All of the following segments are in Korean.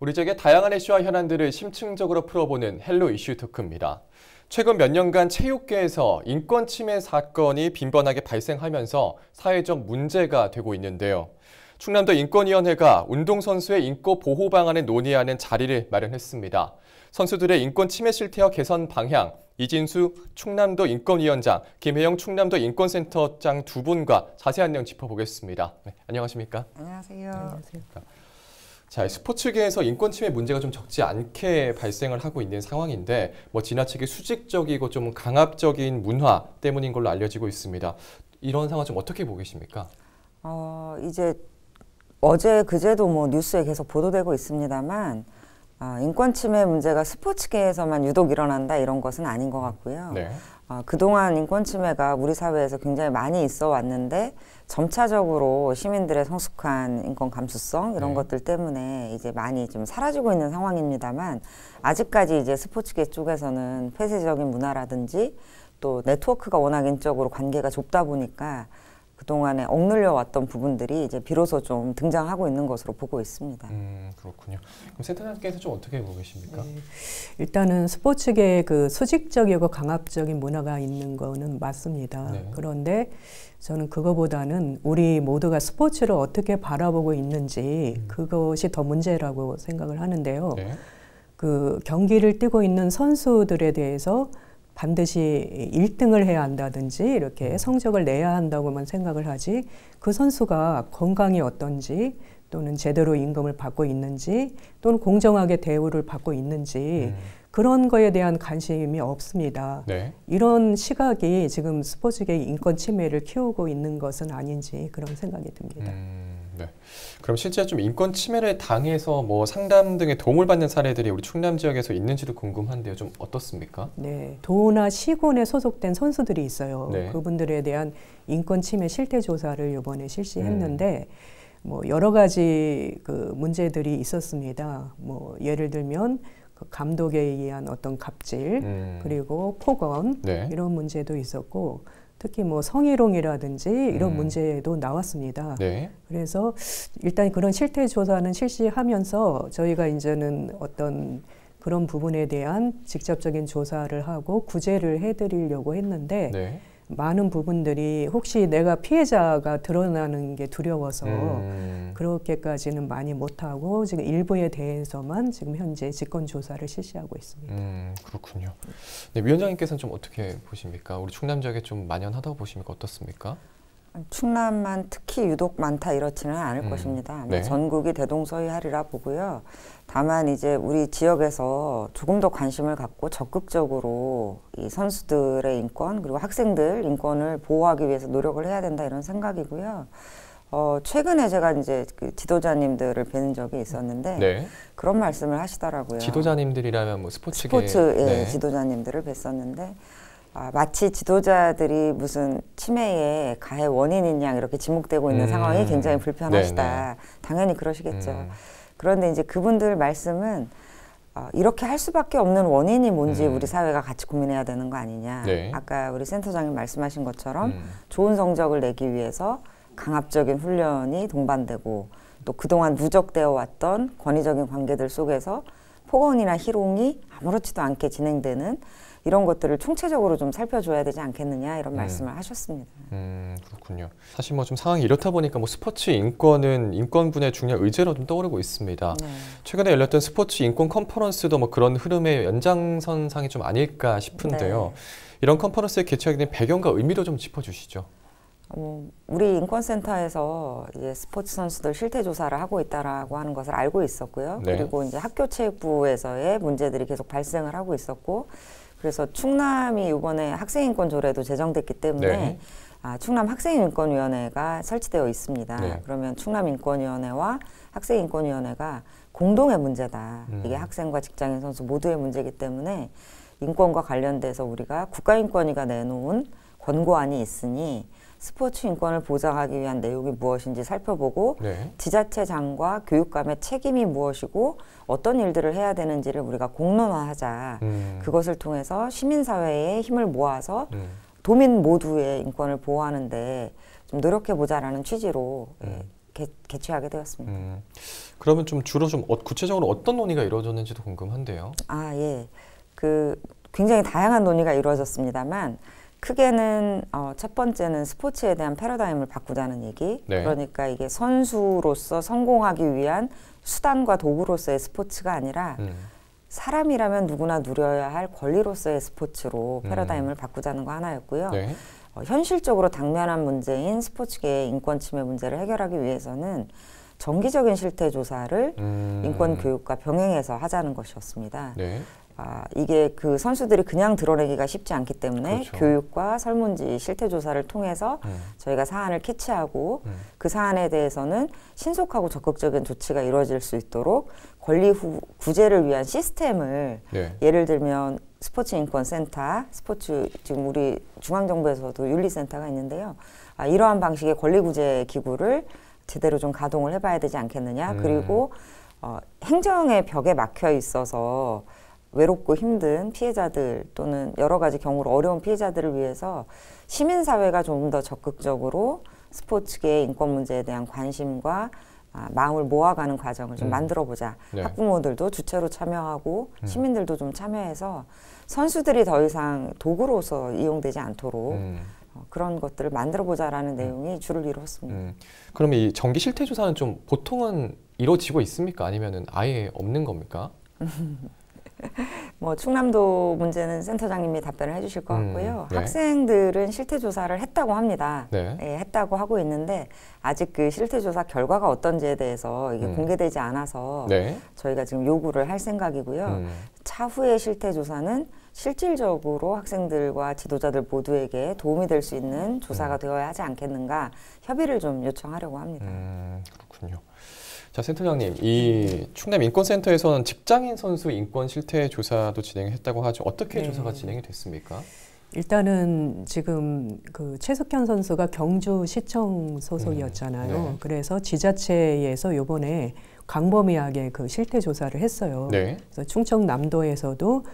우리 지역의 다양한 이슈와 현안들을 심층적으로 풀어보는 헬로 이슈 토크입니다. 최근 몇 년간 체육계에서 인권 침해 사건이 빈번하게 발생하면서 사회적 문제가 되고 있는데요. 충남도 인권위원회가 운동선수의 인권 보호 방안을 논의하는 자리를 마련했습니다. 선수들의 인권 침해 실태와 개선 방향, 이진수 충남도 인권위원장, 김혜영 충남도 인권센터장 두 분과 자세한 내용 짚어보겠습니다. 네, 안녕하십니까? 안녕하세요. 안녕하세요. 자, 스포츠계에서 인권 침해 문제가 좀 적지 않게 발생을 하고 있는 상황인데 뭐 지나치게 수직적이고 좀 강압적인 문화 때문인 걸로 알려지고 있습니다. 이런 상황 좀 어떻게 보고 계십니까? 어, 이제 어제 그제도 뭐 뉴스에 계속 보도되고 있습니다만 어, 아, 인권 침해 문제가 스포츠계에서만 유독 일어난다 이런 것은 아닌 것 같고요. 네. 어, 그동안 인권 침해가 우리 사회에서 굉장히 많이 있어 왔는데 점차적으로 시민들의 성숙한 인권 감수성 이런 네. 것들 때문에 이제 많이 좀 사라지고 있는 상황입니다만 아직까지 이제 스포츠계 쪽에서는 폐쇄적인 문화라든지 또 네트워크가 워낙 인적으로 관계가 좁다 보니까 그동안에 억눌려 왔던 부분들이 이제 비로소 좀 등장하고 있는 것으로 보고 있습니다. 음, 그렇군요. 그럼 센터장께서 좀 어떻게 보고 계십니까? 네. 일단은 스포츠계의 그 수직적이고 강압적인 문화가 있는 거는 맞습니다. 네. 그런데 저는 그거보다는 우리 모두가 스포츠를 어떻게 바라보고 있는지 음. 그것이 더 문제라고 생각을 하는데요. 네. 그 경기를 뛰고 있는 선수들에 대해서 반드시 1등을 해야 한다든지 이렇게 음. 성적을 내야 한다고만 생각을 하지 그 선수가 건강이 어떤지 또는 제대로 임금을 받고 있는지 또는 공정하게 대우를 받고 있는지 음. 그런 거에 대한 관심이 없습니다. 네. 이런 시각이 지금 스포츠계 의 인권 침해를 키우고 있는 것은 아닌지 그런 생각이 듭니다. 음. 네. 그럼 실제 좀 인권 침해를 당해서 뭐 상담 등의 도움을 받는 사례들이 우리 충남 지역에서 있는지도 궁금한데요. 좀 어떻습니까? 네. 도나 시군에 소속된 선수들이 있어요. 네. 그분들에 대한 인권 침해 실태 조사를 이번에 실시했는데 음. 뭐 여러 가지 그 문제들이 있었습니다. 뭐 예를 들면 그 감독에 의한 어떤 갑질 음. 그리고 폭언 네. 이런 문제도 있었고 특히 뭐 성희롱이라든지 이런 음. 문제도 나왔습니다. 네. 그래서 일단 그런 실태 조사는 실시하면서 저희가 이제는 어떤 그런 부분에 대한 직접적인 조사를 하고 구제를 해드리려고 했는데 네. 많은 부분들이 혹시 내가 피해자가 드러나는 게 두려워서 음. 그렇게까지는 많이 못하고 지금 일부에 대해서만 지금 현재 직권 조사를 실시하고 있습니다. 음, 그렇군요. 네, 위원장님께서는 좀 어떻게 보십니까? 우리 충남 지역에 좀 만연하다고 보십니까? 어떻습니까? 충남만 특히 유독 많다 이렇지는 않을 음. 것입니다. 네. 전국이 대동서이하리라 보고요. 다만 이제 우리 지역에서 조금 더 관심을 갖고 적극적으로 이 선수들의 인권 그리고 학생들 인권을 보호하기 위해서 노력을 해야 된다 이런 생각이고요. 어, 최근에 제가 이제 그 지도자님들을 뵌 적이 있었는데 네. 그런 말씀을 하시더라고요. 지도자님들이라면 뭐 스포츠계 스포츠 예, 네. 지도자님들을 뵀었는데 아, 마치 지도자들이 무슨 치매의 가해 원인인 양 이렇게 지목되고 있는 음. 상황이 굉장히 불편하시다. 네네. 네. 당연히 그러시겠죠. 음. 그런데 이제 그분들 말씀은 어, 이렇게 할 수밖에 없는 원인이 뭔지 음. 우리 사회가 같이 고민해야 되는 거 아니냐. 네. 아까 우리 센터장님 말씀하신 것처럼 음. 좋은 성적을 내기 위해서 강압적인 훈련이 동반되고 또 그동안 누적되어 왔던 권위적인 관계들 속에서 폭언이나 희롱이 아무렇지도 않게 진행되는 이런 것들을 총체적으로 좀 살펴줘야 되지 않겠느냐 이런 네. 말씀을 하셨습니다. 음 그렇군요. 사실 뭐 좀 상황이 이렇다 보니까 뭐 스포츠 인권은 인권분의 중요 의제로 좀 떠오르고 있습니다. 네. 최근에 열렸던 스포츠 인권 컨퍼런스도 뭐 그런 흐름의 연장선상이 좀 아닐까 싶은데요. 네. 이런 컨퍼런스에 개최하게 된 배경과 의미도 좀 짚어주시죠. 음, 우리 인권센터에서 이제 스포츠 선수들 실태 조사를 하고 있다라고 하는 것을 알고 있었고요. 네. 그리고 이제 학교 체육부에서의 문제들이 계속 발생을 하고 있었고 그래서 충남이 이번에 학생인권조례도 제정됐기 때문에 네. 아, 충남 학생인권위원회가 설치되어 있습니다. 네. 그러면 충남인권위원회와 학생인권위원회가 공동의 문제다. 음. 이게 학생과 직장인 선수 모두의 문제이기 때문에 인권과 관련돼서 우리가 국가인권위가 내놓은 권고안이 있으니 스포츠 인권을 보장하기 위한 내용이 무엇인지 살펴보고 네. 지자체장과 교육감의 책임이 무엇이고 어떤 일들을 해야 되는지를 우리가 공론화하자. 음. 그것을 통해서 시민사회의 힘을 모아서 음. 도민 모두의 인권을 보호하는데 좀 노력해보자라는 취지로 음. 예, 개, 개최하게 되었습니다. 음. 그러면 좀 주로 좀 어, 구체적으로 어떤 논의가 이루어졌는지도 궁금한데요. 아, 예. 그 굉장히 다양한 논의가 이루어졌습니다만 크게는 어, 첫 번째는 스포츠에 대한 패러다임을 바꾸자는 얘기. 네. 그러니까 이게 선수로서 성공하기 위한 수단과 도구로서의 스포츠가 아니라 음. 사람이라면 누구나 누려야 할 권리로서의 스포츠로 음. 패러다임을 음. 바꾸자는 거 하나였고요. 네. 어, 현실적으로 당면한 문제인 스포츠계의 인권 침해 문제를 해결하기 위해서는 정기적인 실태 조사를 음. 인권 교육과 병행해서 하자는 것이었습니다. 네. 아, 이게 그 선수들이 그냥 드러내기가 쉽지 않기 때문에 그렇죠. 교육과 설문지 실태 조사를 통해서 음. 저희가 사안을 캐치하고 음. 그 사안에 대해서는 신속하고 적극적인 조치가 이루어질 수 있도록 권리 후, 구제를 위한 시스템을 네. 예를 들면 스포츠 인권 센터, 스포츠 지금 우리 중앙 정부에서도 윤리 센터가 있는데요. 아, 이러한 방식의 권리 구제 기구를 제대로 좀 가동을 해봐야 되지 않겠느냐. 음. 그리고 어, 행정의 벽에 막혀 있어서 외롭고 힘든 피해자들 또는 여러 가지 경우로 어려운 피해자들을 위해서 시민사회가 좀 더 적극적으로 스포츠계의 인권 문제에 대한 관심과 아, 마음을 모아가는 과정을 좀 음. 만들어보자. 네. 학부모들도 주체로 참여하고 음. 시민들도 좀 참여해서 선수들이 더 이상 도구로서 이용되지 않도록 음. 어, 그런 것들을 만들어보자라는 음. 내용이 주를 이루었습니다 음. 그러면 이 정기 실태 조사는 좀 보통은 이루어지고 있습니까? 아니면은 아예 없는 겁니까? 뭐 충남도 문제는 센터장님이 답변을 해주실 것 음, 같고요. 음, 네. 학생들은 실태 조사를 했다고 합니다. 네. 예, 했다고 하고 있는데 아직 그 실태 조사 결과가 어떤지에 대해서 이게 음. 공개되지 않아서 네. 저희가 지금 요구를 할 생각이고요. 음. 차후의 실태 조사는 실질적으로 학생들과 지도자들 모두에게 도움이 될 수 있는 조사가 음. 되어야 하지 않겠는가 협의를 좀 요청하려고 합니다. 음, 그렇군요. 자, 센터장님, 이 충남 인권센터에서는 직장인 선수 인권 실태 조사도 진행했다고 하죠. 어떻게 네. 조사가 진행이 됐습니까? 일단은 지금 그 최석현 선수가 경주시청 소속이었잖아요. 네. 네. 그래서 지자체에서 요번에 광범위하게 그 실태 조사를 했어요. 네. 그래서 충청남도에서도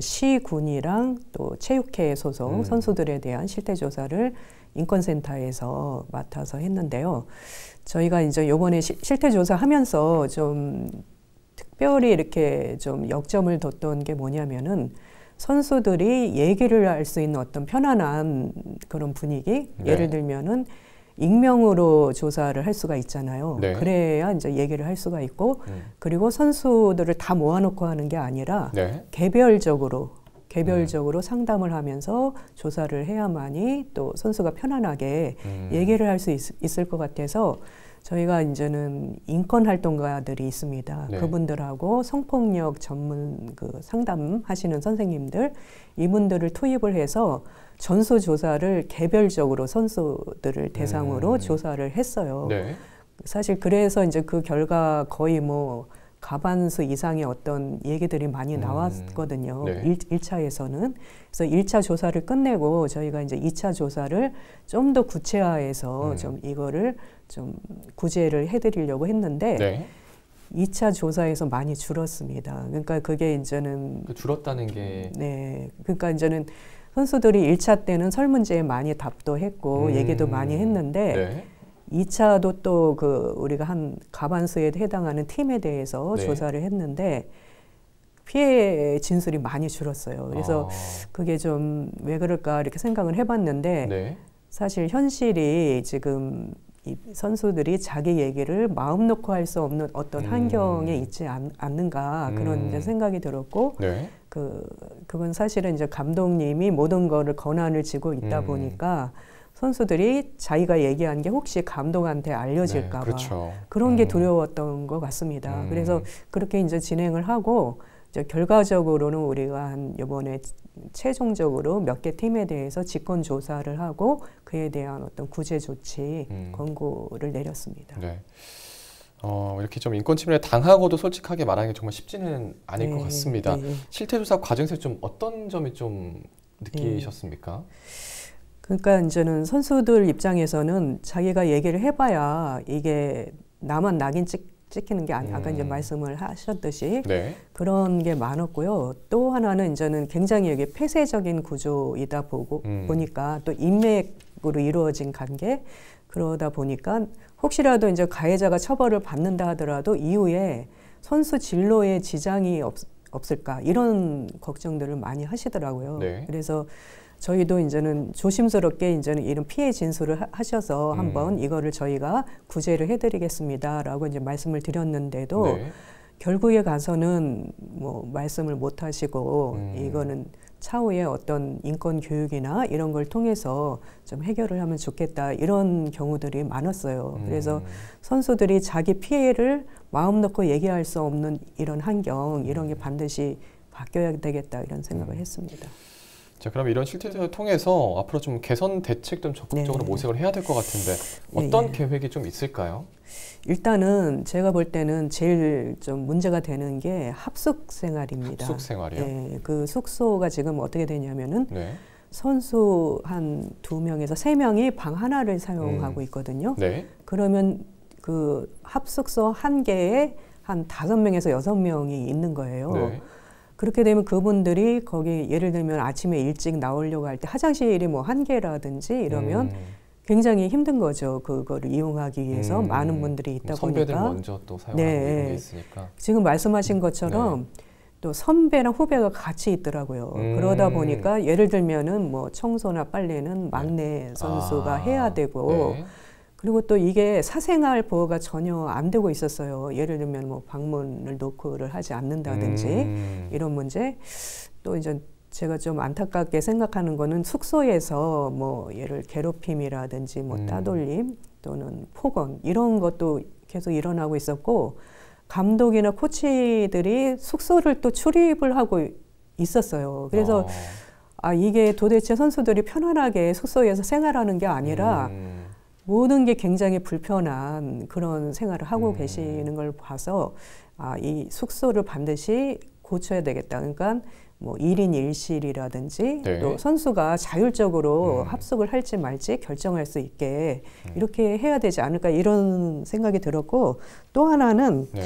시군이랑 또 체육회 소속 음. 선수들에 대한 실태 조사를 인권센터에서 맡아서 했는데요. 저희가 이제 요번에 실태 조사하면서 좀 특별히 이렇게 좀 역점을 뒀던 게 뭐냐면은 선수들이 얘기를 할 수 있는 어떤 편안한 그런 분위기 네. 예를 들면은 익명으로 조사를 할 수가 있잖아요. 네. 그래야 이제 얘기를 할 수가 있고 음. 그리고 선수들을 다 모아놓고 하는 게 아니라 네. 개별적으로 개별적으로 상담을 하면서 조사를 해야만이 또 선수가 편안하게 음. 얘기를 할 수 있을 것 같아서 저희가 이제는 인권 활동가들이 있습니다. 네. 그분들하고 성폭력 전문 그 상담하시는 선생님들 이분들을 투입을 해서 전수 조사를 개별적으로 선수들을 대상으로 음. 조사를 했어요. 네. 사실 그래서 이제 그 결과 거의 뭐 가반수 이상의 어떤 얘기들이 많이 음. 나왔거든요. 음. 네. 1, 차에서는 그래서 1차 조사를 끝내고 저희가 이제 2차 조사를 좀 더 구체화해서 음. 좀 이거를 좀 구제를 해드리려고 했는데 네. 2차 조사에서 많이 줄었습니다. 그러니까 그게 이제는 그 줄었다는 게 네. 그러니까 이제는 선수들이 1차 때는 설문제에 많이 답도 했고 음. 얘기도 많이 했는데 네. 2차도 또 그 우리가 한 가반수에 해당하는 팀에 대해서 네. 조사를 했는데 피해 진술이 많이 줄었어요. 그래서 아. 그게 좀 왜 그럴까 이렇게 생각을 해봤는데 네. 사실 현실이 지금 이 선수들이 자기 얘기를 마음 놓고 할 수 없는 어떤 환경에 음. 있지 않, 않 는가 그런 음. 생각이 들었고 네. 그 그건 사실은 이제 감독님이 모든 거를 권한을 지고 있다 음. 보니까 선수들이 자기가 얘기한 게 혹시 감독한테 알려질까 봐 네, 그렇죠. 그런 게 음. 두려웠던 것 같습니다. 음. 그래서 그렇게 이제 진행을 하고 이제 결과적으로는 우리가 한 이번에 최종적으로 몇 개 팀에 대해서 직권 조사를 하고 그에 대한 어떤 구제 조치 음. 권고를 내렸습니다. 네. 어, 이렇게 좀 인권 침해 당하고도 솔직하게 말하는 게 정말 쉽지는 않을 네, 것 같습니다. 네. 실태 조사 과정에서 좀 어떤 점이 좀 네. 느끼셨습니까? 네. 그러니까 이제는 선수들 입장에서는 자기가 얘기를 해봐야 이게 나만 낙인 찍, 찍히는 게 아니, 음. 아까 이제 음. 말씀을 하셨듯이 네. 그런 게 많았고요. 또 하나는 이제는 굉장히 이게 폐쇄적인 구조이다 보고 음. 보니까 또 인맥으로 이루어진 관계 그러다 보니까 혹시라도 이제 가해자가 처벌을 받는다 하더라도 이후에 선수 진로에 지장이 없, 없을까 이런 걱정들을 많이 하시더라고요. 네. 그래서 저희도 이제는 조심스럽게 이제는 이런 피해 진술을 하, 셔서 음. 한번 이거를 저희가 구제를 해드리겠습니다라고 이제 말씀을 드렸는데도 네. 결국에 가서는 뭐 말씀을 못 하시고 음. 이거는 차후에 어떤 인권 교육이나 이런 걸 통해서 좀 해결을 하면 좋겠다 이런 경우들이 많았어요. 음. 그래서 선수들이 자기 피해를 마음 놓고 얘기할 수 없는 이런 환경 이런 게 음. 반드시 바뀌어야 되겠다 이런 생각을 음. 했습니다. 자, 그럼 이런 실태들을 통해서 앞으로 좀 개선 대책 좀 적극적으로 네. 모색을 해야 될 것 같은데 어떤 네. 계획이 좀 있을까요? 일단은 제가 볼 때는 제일 좀 문제가 되는 게 합숙 생활입니다. 합숙 생활이요? 네, 그 숙소가 지금 어떻게 되냐면은 네. 선수 한 두 명에서 세 명이 방 하나를 사용하고 음. 있거든요. 네. 그러면 그 합숙소 한 개에 한 다섯 명에서 여섯 명이 있는 거예요. 네. 그렇게 되면 그분들이 거기 예를 들면 아침에 일찍 나오려고 할 때 화장실이 뭐 한 개라든지 이러면 음. 굉장히 힘든 거죠. 그거를 이용하기 위해서 음. 많은 분들이 있다 뭐 선배들 보니까 선배들 먼저 또 사용하는 네. 게 있으니까 지금 말씀하신 음. 것처럼 네. 또 선배랑 후배가 같이 있더라고요. 음. 그러다 보니까 예를 들면은 뭐 청소나 빨래는 막내 네. 선수가 아. 해야 되고. 네. 그리고 또 이게 사생활 보호가 전혀 안 되고 있었어요. 예를 들면 뭐 방문을 노크를 하지 않는다든지 음. 이런 문제. 또 이제 제가 좀 안타깝게 생각하는 거는 숙소에서 뭐 예를 괴롭힘이라든지 뭐 음. 따돌림 또는 폭언 이런 것도 계속 일어나고 있었고 감독이나 코치들이 숙소를 또 출입을 하고 있었어요. 그래서 어. 아 이게 도대체 선수들이 편안하게 숙소에서 생활하는 게 아니라 음. 모든 게 굉장히 불편한 그런 생활을 하고 음. 계시는 걸 봐서 아, 이 숙소를 반드시 고쳐야 되겠다. 그러니까 뭐 1인 1실이라든지 네. 또 선수가 자율적으로 음. 합숙을 할지 말지 결정할 수 있게 음. 이렇게 해야 되지 않을까 이런 생각이 들었고 또 하나는 네.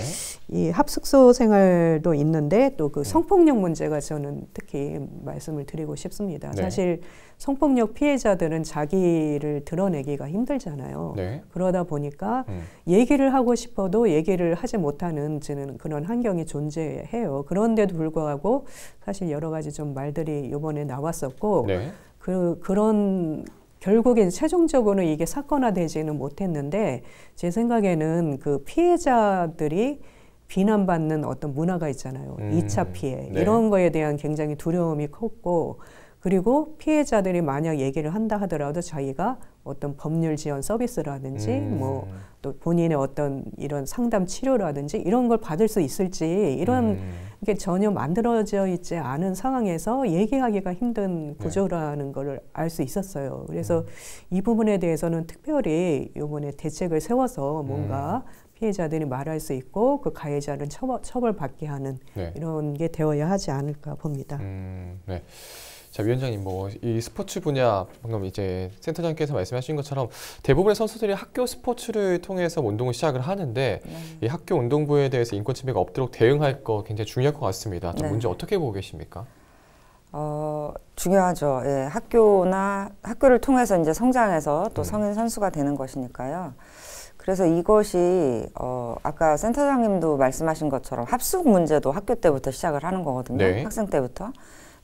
이 합숙소 생활도 있는데 또그 음. 성폭력 문제가 저는 특히 말씀을 드리고 싶습니다. 네. 사실 성폭력 피해자들은 자기를 드러내기가 힘들잖아요. 네. 그러다 보니까 음. 얘기를 하고 싶어도 얘기를 하지 못하는 그런 환경이 존재해요. 그런데도 불구하고 사실 여러 가지 좀 말들이 이번에 나왔었고 네. 그 그런 결국엔 최종적으로 이게 사건화되지는 못했는데 제 생각에는 그 피해자들이 비난받는 어떤 문화가 있잖아요. 음. 이차 피해 네. 이런 거에 대한 굉장히 두려움이 컸고 그리고 피해자들이 만약 얘기를 한다 하더라도 자기가 어떤 법률 지원 서비스라든지 음. 뭐또 본인의 어떤 이런 상담 치료라든지 이런 걸 받을 수 있을지 이런 음. 게 전혀 만들어져 있지 않은 상황에서 얘기하기가 힘든 네. 구조라는 거를 알 수 있었어요. 그래서 음. 이 부분에 대해서는 특별히 요번에 대책을 세워서 뭔가 음. 피해자들이 말할 수 있고 그가해자를 처벌, 받게 하는 네. 이런 게 되어야 하지 않을까 봅니다. 음. 네. 자 위원장님 뭐 이 스포츠 분야 방금 이제 센터장께서 말씀하신 것처럼 대부분의 선수들이 학교 스포츠를 통해서 운동을 시작을 하는데 네. 이 학교 운동부에 대해서 인권 침해가 없도록 대응할 거 굉장히 중요할 것 같습니다. 네. 문제 어떻게 보고 계십니까? 어, 중요하죠. 예, 학교나 학교를 통해서 이제 성장해서 또 음. 성인 선수가 되는 것이니까요. 그래서 이것이 어, 아까 센터장님도 말씀하신 것처럼 합숙 문제도 학교 때부터 시작을 하는 거거든요. 네. 학생 때부터.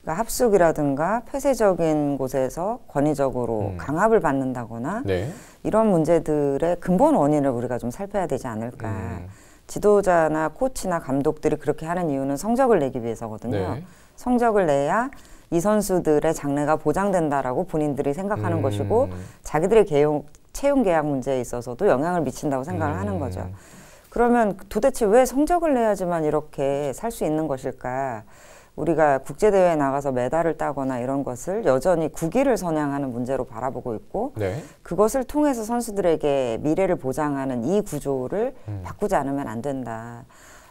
그러니까 합숙이라든가 폐쇄적인 곳에서 권위적으로 음. 강압을 받는다거나 네. 이런 문제들의 근본 원인을 우리가 좀 살펴야 되지 않을까. 음. 지도자나 코치나 감독들이 그렇게 하는 이유는 성적을 내기 위해서거든요. 네. 성적을 내야 이 선수들의 장래가 보장된다라고 본인들이 생각하는 음. 것이고 자기들의 개용, 채용 계약 문제에 있어서도 영향을 미친다고 생각을 하는 음. 거죠. 그러면 도대체 왜 성적을 내야지만 이렇게 살 수 있는 것일까? 우리가 국제대회에 나가서 메달을 따거나 이런 것을 여전히 국위를 선양하는 문제로 바라보고 있고 네. 그것을 통해서 선수들에게 미래를 보장하는 이 구조를 음. 바꾸지 않으면 안 된다.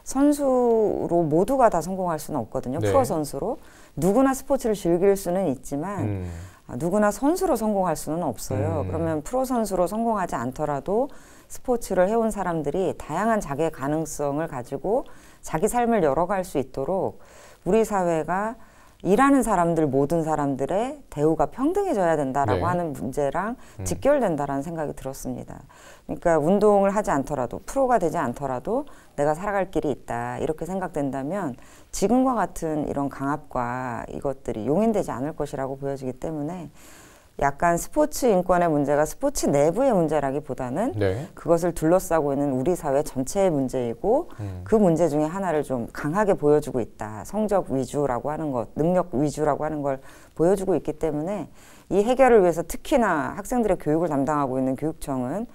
선수로 모두가 다 성공할 수는 없거든요. 네. 프로 선수로 누구나 스포츠를 즐길 수는 있지만 음. 어, 누구나 선수로 성공할 수는 없어요. 음. 그러면 프로 선수로 성공하지 않더라도 스포츠를 해온 사람들이 다양한 자기의 가능성을 가지고 자기 삶을 열어갈 수 있도록 우리 사회가 일하는 사람들 모든 사람들의 대우가 평등해져야 된다라고 네. 하는 문제랑 음. 직결된다라는 생각이 들었습니다. 그러니까 운동을 하지 않더라도 프로가 되지 않더라도 내가 살아갈 길이 있다 이렇게 생각된다면 지금과 같은 이런 강압과 이것들이 용인되지 않을 것이라고 보여지기 때문에 약간 스포츠 인권의 문제가 스포츠 내부의 문제라기보다는 네. 그것을 둘러싸고 있는 우리 사회 전체의 문제이고 음. 그 문제 중에 하나를 좀 강하게 보여주고 있다. 성적 위주라고 하는 것, 능력 위주라고 하는 걸 보여주고 있기 때문에 이 해결을 위해서 특히나 학생들의 교육을 담당하고 있는 교육청은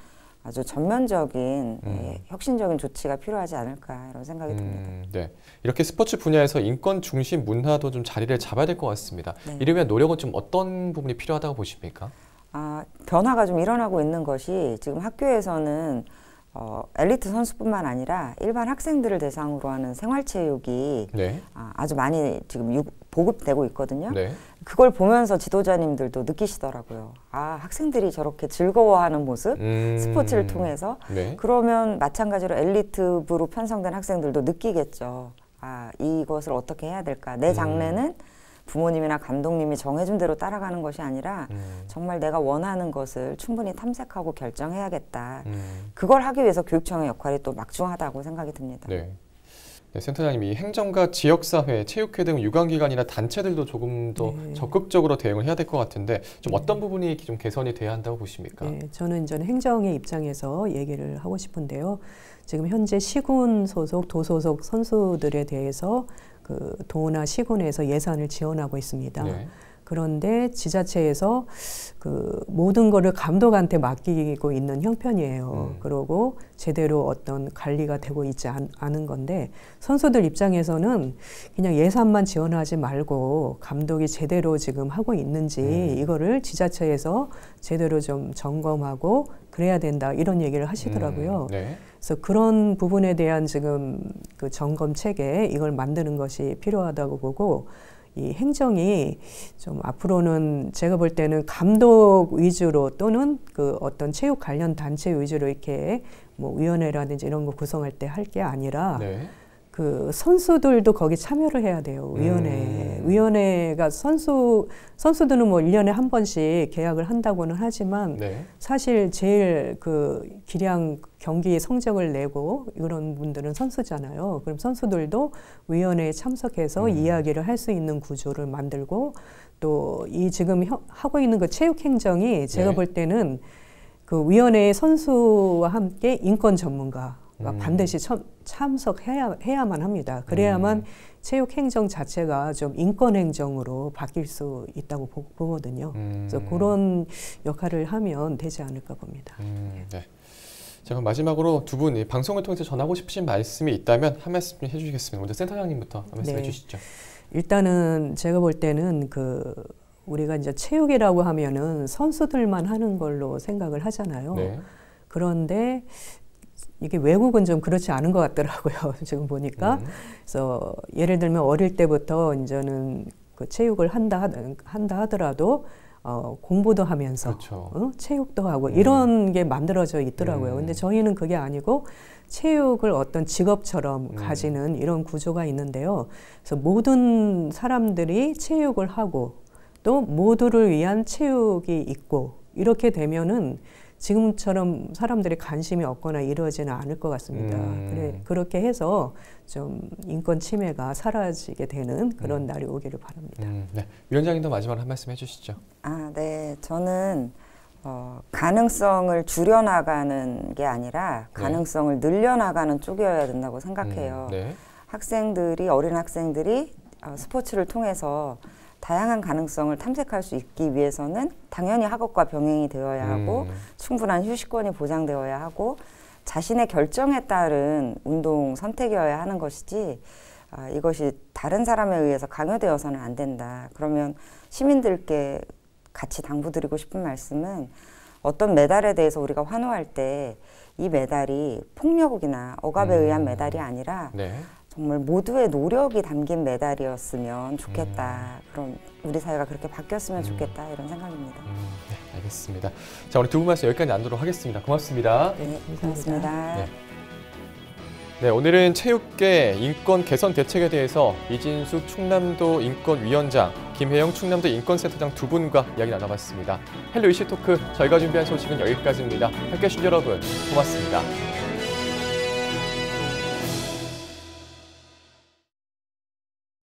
아주 전면적인 음. 예, 혁신적인 조치가 필요하지 않을까 이런 생각이 음, 듭니다. 네, 이렇게 스포츠 분야에서 인권 중심 문화도 좀 자리를 잡아야 될 것 같습니다. 네. 이를 위 노력은 좀 어떤 부분이 필요하다고 보십니까? 아, 변화가 좀 일어나고 있는 것이 지금 학교에서는 어, 엘리트 선수뿐만 아니라 일반 학생들을 대상으로 하는 생활체육이 네. 아, 아주 많이 지금 유, 보급되고 있거든요. 네. 그걸 보면서 지도자님들도 느끼시더라고요. 아, 학생들이 저렇게 즐거워하는 모습, 음... 스포츠를 통해서. 네. 그러면 마찬가지로 엘리트부로 편성된 학생들도 느끼겠죠. 아, 이것을 어떻게 해야 될까? 내 음. 장래는 음... 부모님이나 감독님이 정해준 대로 따라가는 것이 아니라 음. 정말 내가 원하는 것을 충분히 탐색하고 결정해야겠다. 음. 그걸 하기 위해서 교육청의 역할이 또 막중하다고 생각이 듭니다. 네. 네, 센터장님, 이 행정과 지역사회, 체육회 등 유관기관이나 단체들도 조금 더 네. 적극적으로 대응을 해야 될 것 같은데 좀 어떤 네. 부분이 좀 개선이 돼야 한다고 보십니까? 네, 저는 이제 행정의 입장에서 얘기를 하고 싶은데요. 지금 현재 시군 소속, 도소속 선수들에 대해서 그 도나 시군에서 예산을 지원하고 있습니다. 네. 그런데 지자체에서 그 모든 거를 감독한테 맡기고 있는 형편이에요. 음. 그러고 제대로 어떤 관리가 되고 있지 않, 은 건데 선수들 입장에서는 그냥 예산만 지원하지 말고 감독이 제대로 지금 하고 있는지 음. 이거를 지자체에서 제대로 좀 점검하고 그래야 된다 이런 얘기를 하시더라고요. 음. 네. 그래서 그런 부분에 대한 지금 그 점검 체계 이걸 만드는 것이 필요하다고 보고 이 행정이 좀 앞으로는 제가 볼 때는 감독 위주로 또는 그 어떤 체육 관련 단체 위주로 이렇게 뭐 위원회라든지 이런 거 구성할 때 할 게 아니라 네. 그 선수들도 거기 참여를 해야 돼요. 위원회. 음. 위원회가 선수 선수들은 뭐 1년에 한 번씩 계약을 한다고는 하지만 네. 사실 제일 그 기량 경기 의 성적을 내고 이런 분들은 선수잖아요. 그럼 선수들도 위원회에 참석해서 음. 이야기를 할 수 있는 구조를 만들고 또 이 지금 하고 있는 그 체육 행정이 제가 네. 볼 때는 그 위원회의 선수와 함께 인권 전문가 그러니까 음. 반드시 참석해야 해야만 합니다. 그래야만 음. 체육 행정 자체가 좀 인권 행정으로 바뀔 수 있다고 보, 거든요 음. 그래서 그런 역할을 하면 되지 않을까 봅니다. 음, 예. 네. 네. 제가 마지막으로 두 분이 방송을 통해서 전하고 싶으신 말씀이 있다면 한 말씀 해주시겠습니다. 먼저 센터장님부터 한 말씀 네. 해주시죠. 일단은 제가 볼 때는 그 우리가 이제 체육이라고 하면은 선수들만 하는 걸로 생각을 하잖아요. 네. 그런데 이게 외국은 좀 그렇지 않은 것 같더라고요. 지금 보니까. 음. 그래서 예를 들면 어릴 때부터 이제는 그 체육을 한다, 한다 하더라도 어, 공부도 하면서 그렇죠. 어? 체육도 하고 네. 이런 게 만들어져 있더라고요. 음. 근데 저희는 그게 아니고 체육을 어떤 직업처럼 음. 가지는 이런 구조가 있는데요. 그래서 모든 사람들이 체육을 하고 또 모두를 위한 체육이 있고 이렇게 되면은 지금처럼 사람들이 관심이 없거나 이러지는 않을 것 같습니다. 음. 그래, 그렇게 해서 좀 인권 침해가 사라지게 되는 그런 음. 날이 오기를 바랍니다. 음, 네. 위원장님도 마지막으로 한 말씀 해주시죠. 아, 네. 저는 어, 가능성을 줄여나가는 게 아니라 네. 가능성을 네. 늘려나가는 쪽이어야 된다고 생각해요. 음, 네. 학생들이 어린 학생들이 어, 스포츠를 통해서 다양한 가능성을 탐색할 수 있기 위해서는 당연히 학업과 병행이 되어야 하고 음. 충분한 휴식권이 보장되어야 하고 자신의 결정에 따른 운동 선택이어야 하는 것이지 아, 이것이 다른 사람에 의해서 강요되어서는 안 된다. 그러면 시민들께 같이 당부드리고 싶은 말씀은 어떤 메달에 대해서 우리가 환호할 때 이 메달이 폭력이나 억압에 음. 의한 메달이 아니라 네. 정말 모두의 노력이 담긴 메달이었으면 좋겠다. 음. 그럼 우리 사회가 그렇게 바뀌었으면 음. 좋겠다 이런 생각입니다. 음. 네, 알겠습니다. 자, 우리 두 분 말씀 여기까지 나누도록 하겠습니다. 고맙습니다. 네, 네 고맙습니다. 네. 네, 오늘은 체육계 인권 개선 대책에 대해서 이진숙 충남도 인권위원장, 김혜영 충남도 인권센터장 두 분과 이야기 나눠봤습니다. 헬로 이슈 토크 저희가 준비한 소식은 여기까지입니다. 함께 해주신 여러분 고맙습니다.